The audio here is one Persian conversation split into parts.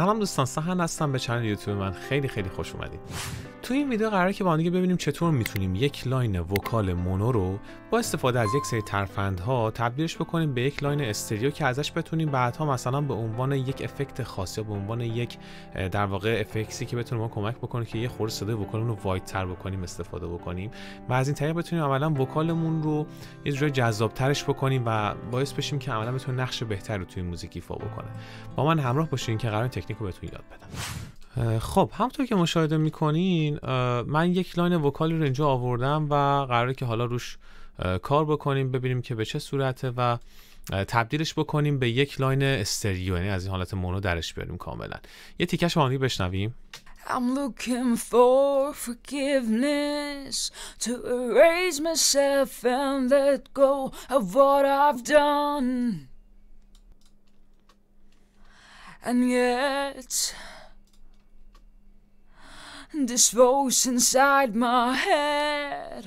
سلام دوستان سهن هستم به چنل یوتیوب من خیلی خیلی خوش اومدید تو این ویدیو قراره که با دیگه ببینیم چطور میتونیم یک لاین وکال مونو رو با استفاده از یک سری ترفندها تبدیلش بکنیم به یک لاین استریو که ازش بتونیم بعدها مثلا به عنوان یک افکت خاص یا به عنوان یک در واقع افکسی که بتونه ما کمک بکنه که یه خورده صدای وکالمون رو واید تر بکنیم استفاده بکنیم و از این طریق بتونیم عملا وکالمون رو یه جور جذاب ترش بکنیم و باعث بشیم که عملا بتونه نقش بهتری توی موزیک ایفا بکنه با من همراه باشین که قرار تکنیک رو یاد بدم خب همطور که مشاهده میکنین من یک لاین وکالی رو اینجا آوردم و قراره که حالا روش کار بکنیم ببینیم که به چه صورته و تبدیلش بکنیم به یک لاین استریو یعنی از این حالت مونو درش بریم کاملا یه تیکش آهنگی بشنویم I'm looking for forgiveness to erase myself and let go of what I've done. And yet, this voice inside my head.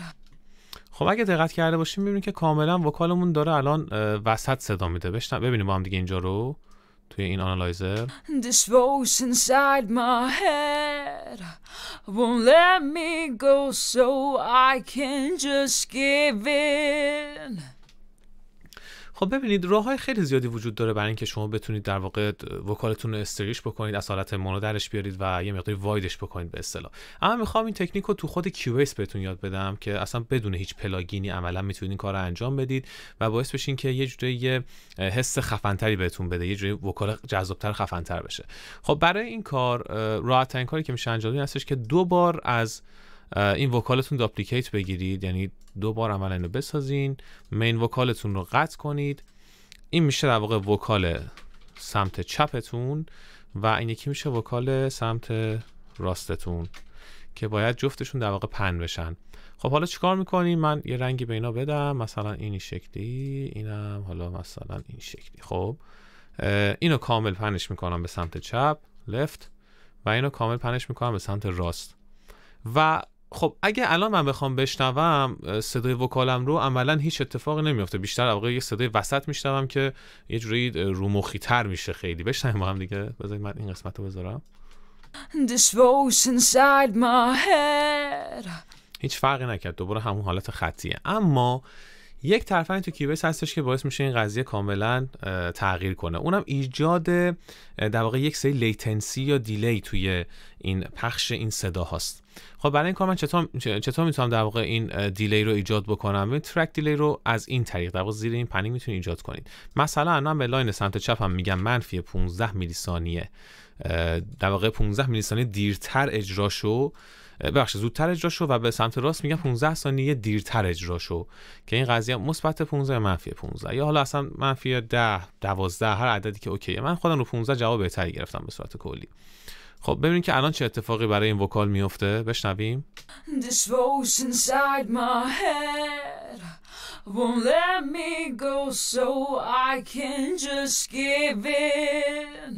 خب اگه دقت کرده باشیم میبینیم که کاملا وکالمون داره الان وسط صدا میده بشنم ببینیم با هم دیگه اینجا رو توی این آنالایزر This voice inside my head Won't let me go so I can just give in خب ببینید راه های خیلی زیادی وجود داره برای اینکه شما بتونید در واقع وکالتون رو استریش بکنید از حالت مونو درش بیارید و یه مقداری وایدش بکنید به اصطلاح اما میخوام این تکنیک رو تو خود کیویس بهتون یاد بدم که اصلا بدون هیچ پلاگینی عملا میتونید این کار رو انجام بدید و باعث بشین که یه جوری یه حس خفنتری بهتون بده یه جوری وکال جذابتر خفنتر بشه خب برای این کار راحت کاری که میشه انجام هستش که دو بار از این وکالتون داپلیکیت بگیرید یعنی دو بار عملا اینو بسازین مین وکالتون رو قطع کنید این میشه در واقع وکال سمت چپتون و این یکی میشه وکال سمت راستتون که باید جفتشون در واقع پن بشن خب حالا چیکار میکنیم من یه رنگی به اینا بدم مثلا این شکلی اینم حالا مثلا این شکلی خب اینو کامل پنش میکنم به سمت چپ لفت و اینو کامل پنش میکنم به سمت راست و خب اگه الان من بخوام بشنوم صدای وکالم رو عملا هیچ اتفاقی نمیفته بیشتر واقعا یه صدای وسط میشنوم که یه جوری مخی تر میشه خیلی بشنویم با هم دیگه بذارید من این قسمت رو بذارم هیچ فرقی نکرد دوباره همون حالت خطیه اما یک طرفه تو کیویس هستش که باعث میشه این قضیه کاملا تغییر کنه اونم ایجاد در واقع یک سری لیتنسی یا دیلی توی این پخش این صدا هاست خب برای این کار من چطور چطور میتونم در واقع این دیلی رو ایجاد بکنم این ترک دیلی رو از این طریق در واقع زیر این پنی میتونید ایجاد کنید مثلا من به لاین سمت چپم میگم منفی 15 میلی ثانیه در واقع 15 میلی ثانیه دیرتر اجرا شو بخش زودتر اجرا شو و به سمت راست میگم 15 ثانیه دیرتر اجرا شو که این قضیه مثبت 15 منفی 15 یا حالا اصلا منفی 10 12 هر عددی که اوکیه من خودم رو 15 جواب بهتری گرفتم به صورت کلی خب ببینیم که الان چه اتفاقی برای این وکال میفته بشنویم won't let me go so I can just give in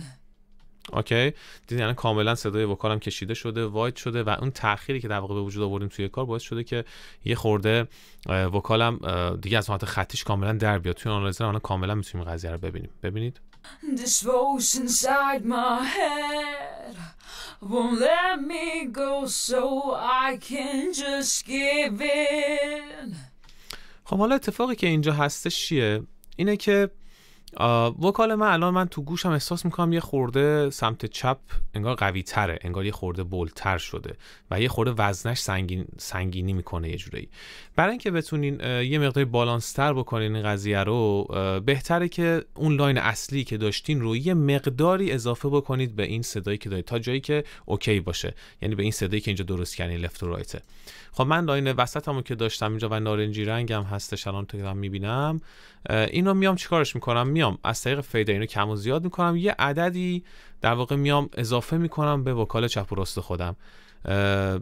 اوکی دیدی یعنی کاملا صدای وکالم کشیده شده واید شده و اون تأخیری که در واقع به وجود آوردیم توی کار باعث شده که یه خورده وکالم دیگه از حالت خطیش کاملا در بیاد توی آنالیزر الان کاملا میتونیم قضیه رو ببینیم ببینید خب حالا اتفاقی که اینجا هستش چیه اینه که وکال من الان من تو گوشم احساس میکنم یه خورده سمت چپ انگار قوی تره انگار یه خورده بلتر شده و یه خورده وزنش سنگین، سنگینی میکنه یه جوری برای اینکه بتونین یه مقداری بالانس بکنین این قضیه رو بهتره که اون لاین اصلی که داشتین رو یه مقداری اضافه بکنید به این صدایی که دارید تا جایی که اوکی باشه یعنی به این صدایی که اینجا درست کردین لفت و رایته خب من لاین وسطمو که داشتم اینجا و نارنجی رنگم هستش الان تو میبینم اینو میام چیکارش میکنم میام از طریق فیدر اینو کم و زیاد میکنم یه عددی در واقع میام اضافه میکنم به وکال چپ و راست خودم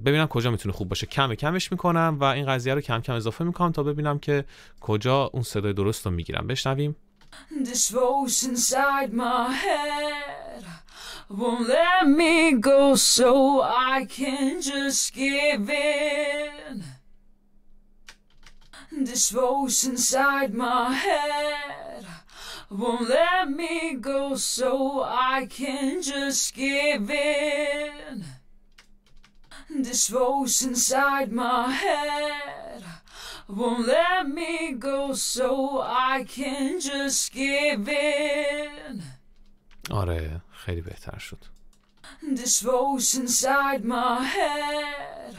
ببینم کجا میتونه خوب باشه کم کمش میکنم و این قضیه رو کم کم اضافه میکنم تا ببینم که کجا اون صدای درست رو میگیرم بشنویم This voice inside my head. won't let me go, so I can just give in. This voice inside my head won't let me go, so I can just give in. آره خیلی بهتر شد. This voice inside my head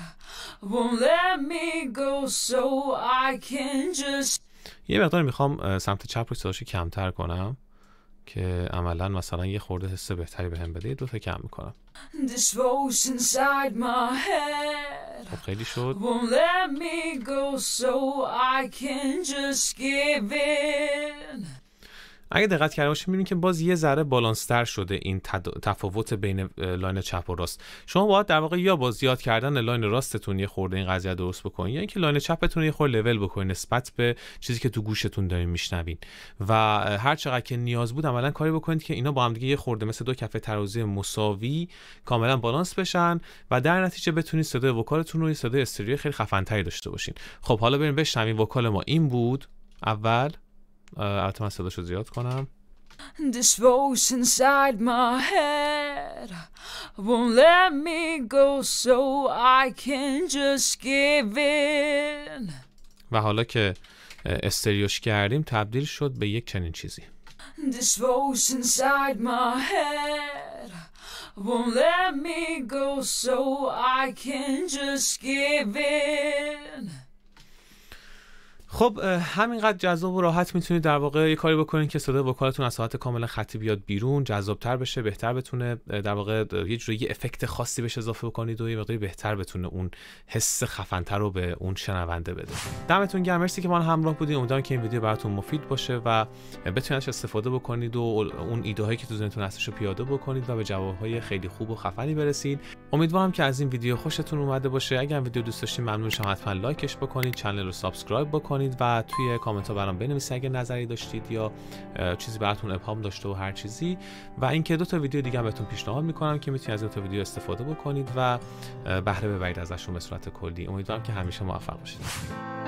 won't let me go, so I can just یه مقدار میخوام سمت چپ رو صداش کمتر کنم که عملا مثلا یه خورده حس بهتری بهم به بده دو تا کم میکنم خب خیلی شد اگه دقت کرده باشیم میبینیم که باز یه ذره بالانستر شده این تفاوت بین لاین چپ و راست شما باید در واقع یا با زیاد کردن لاین راستتون یه خورده این قضیه درست بکنین یا اینکه لاین چپتون یه خورده لول بکنین نسبت به چیزی که تو گوشتون دارین میشنوین و هر چقدر که نیاز بود عملا کاری بکنید که اینا با هم دیگه یه خورده مثل دو کفه ترازی مساوی کاملا بالانس بشن و در نتیجه بتونید صدای وکالتون رو یه صدای استریو خیلی تری داشته باشین خب حالا بریم بشنویم وکال ما این بود اول البته من صداشو زیاد کنم This voice inside my head won't let me go so I can just give in و حالا که استریوش کردیم تبدیل شد به یک چنین چیزی This voice inside my head won't let me go so I can just give in خب همینقدر جذاب و راحت میتونید در واقع یه کاری بکنید که صدای وکالتون از ساعت کامل خطی بیاد بیرون جذابتر بشه بهتر بتونه در واقع یه جوری افکت خاصی بهش اضافه بکنید و یه مقداری بهتر بتونه اون حس خفنتر رو به اون شنونده بده دمتون گرم مرسی که من همراه بودین امیدوارم که این ویدیو براتون مفید باشه و بتونید استفاده بکنید و اون ایده هایی که تو ذهنتون هستش رو پیاده بکنید و به جوابهای خیلی خوب و خفنی برسید امیدوارم که از این ویدیو خوشتون اومده باشه اگر ویدیو دوست داشتین ممنون شما حتما لایکش بکنید چنل رو سابسکرایب بکنید و توی کامنت ها برام بنویسید اگر نظری داشتید یا چیزی براتون ابهام داشته و هر چیزی و اینکه دو تا ویدیو دیگه هم بهتون پیشنهاد میکنم که میتونید از دو تا ویدیو استفاده بکنید و بهره ببرید ازشون به صورت کلی امیدوارم که همیشه موفق باشید